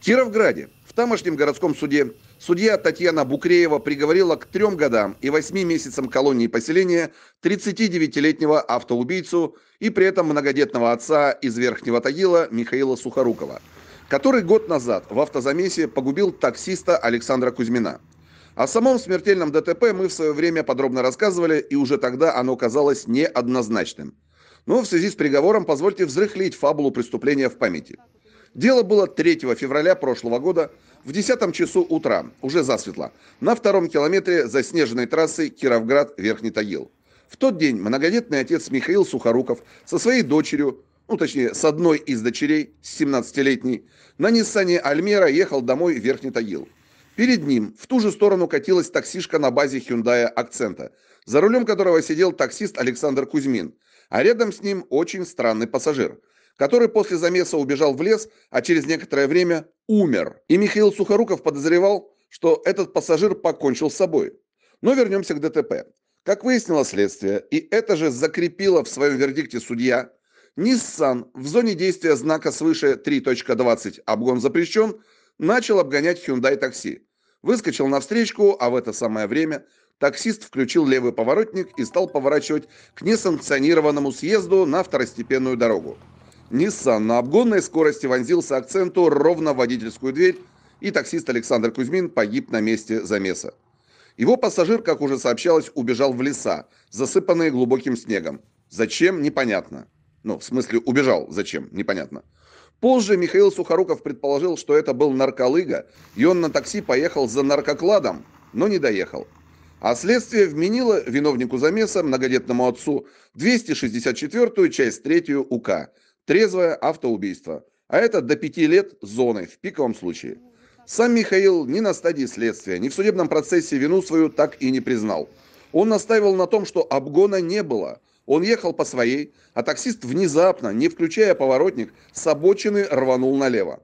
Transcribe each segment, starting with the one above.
В Кировграде в тамошнем городском суде судья Татьяна Букреева приговорила к трем годам и восьми месяцам колонии поселения 39-летнего автоубийцу и при этом многодетного отца из Верхнего Тагила Михаила Сухорукова, который год назад в автозамесе погубил таксиста Александра Кузьмина. О самом смертельном ДТП мы в свое время подробно рассказывали, и уже тогда оно казалось неоднозначным. Но в связи с приговором позвольте взрыхлить фабулу преступления в памяти – Дело было 3 февраля прошлого года в 10 часу утра, уже засветло, на втором километре заснеженной трассы Кировград-Верхний Тагил. В тот день многодетный отец Михаил Сухоруков со своей дочерью, ну точнее с одной из дочерей, 17-летней, на Ниссане Альмера ехал домой в Верхний Тагил. Перед ним в ту же сторону катилась таксишка на базе Hyundai Акцента, за рулем которого сидел таксист Александр Кузьмин, а рядом с ним очень странный пассажир – который после замеса убежал в лес, а через некоторое время умер. И Михаил Сухоруков подозревал, что этот пассажир покончил с собой. Но вернемся к ДТП. Как выяснило следствие, и это же закрепило в своем вердикте судья, Nissan в зоне действия знака свыше 3.20 «Обгон запрещен» начал обгонять Hyundai такси. Выскочил на встречку, а в это самое время таксист включил левый поворотник и стал поворачивать к несанкционированному съезду на второстепенную дорогу. Nissan на обгонной скорости вонзился акценту ровно в водительскую дверь, и таксист Александр Кузьмин погиб на месте замеса. Его пассажир, как уже сообщалось, убежал в леса, засыпанные глубоким снегом. Зачем, непонятно. Ну, в смысле, убежал, зачем, непонятно. Позже Михаил Сухоруков предположил, что это был нарколыга, и он на такси поехал за наркокладом, но не доехал. А следствие вменило виновнику замеса, многодетному отцу, 264-ю часть 3 УК – Трезвое автоубийство. А это до пяти лет зоны в пиковом случае. Сам Михаил ни на стадии следствия, ни в судебном процессе вину свою так и не признал. Он настаивал на том, что обгона не было. Он ехал по своей, а таксист внезапно, не включая поворотник, с обочины рванул налево.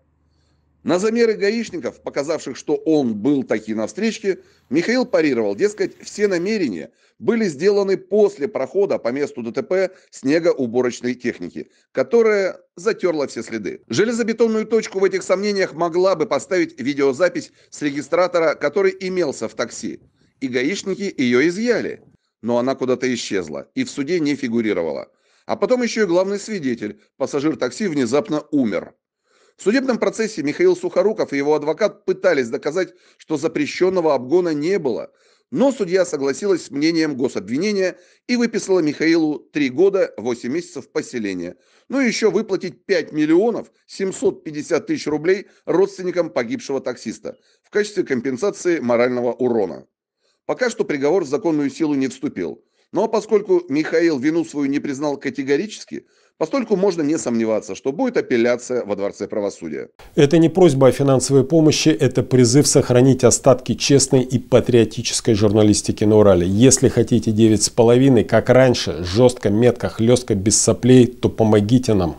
На замеры гаишников, показавших, что он был таки на встречке, Михаил парировал, дескать, все намерения были сделаны после прохода по месту ДТП снегоуборочной техники, которая затерла все следы. Железобетонную точку в этих сомнениях могла бы поставить видеозапись с регистратора, который имелся в такси. И гаишники ее изъяли. Но она куда-то исчезла и в суде не фигурировала. А потом еще и главный свидетель, пассажир такси, внезапно умер. В судебном процессе Михаил Сухоруков и его адвокат пытались доказать, что запрещенного обгона не было, но судья согласилась с мнением гособвинения и выписала Михаилу 3 года 8 месяцев поселения, ну и еще выплатить 5 миллионов 750 тысяч рублей родственникам погибшего таксиста в качестве компенсации морального урона. Пока что приговор в законную силу не вступил, ну а поскольку Михаил вину свою не признал категорически, Постольку можно не сомневаться, что будет апелляция во Дворце правосудия. Это не просьба о финансовой помощи, это призыв сохранить остатки честной и патриотической журналистики на Урале. Если хотите 9,5, как раньше, жестко, метко, хлестко, без соплей, то помогите нам